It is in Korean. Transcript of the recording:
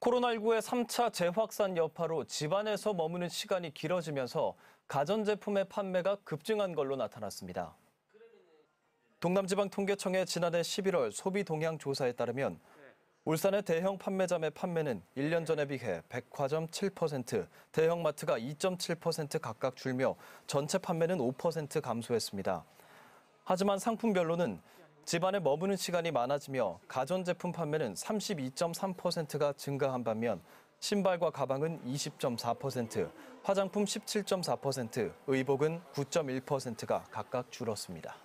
코로나19의 3차 재확산 여파로 집안에서 머무는 시간이 길어지면서 가전제품의 판매가 급증한 걸로 나타났습니다. 동남지방통계청의 지난해 11월 소비 동향 조사에 따르면 울산의 대형 판매점의 판매는 1년 전에 비해 백화점 7%, 대형마트가 2.7% 각각 줄며 전체 판매는 5% 감소했습니다. 하지만 상품별로는 집안에 머무는 시간이 많아지며 가전제품 판매는 32.3%가 증가한 반면 신발과 가방은 20.4%, 화장품 17.4%, 의복은 9.1%가 각각 줄었습니다.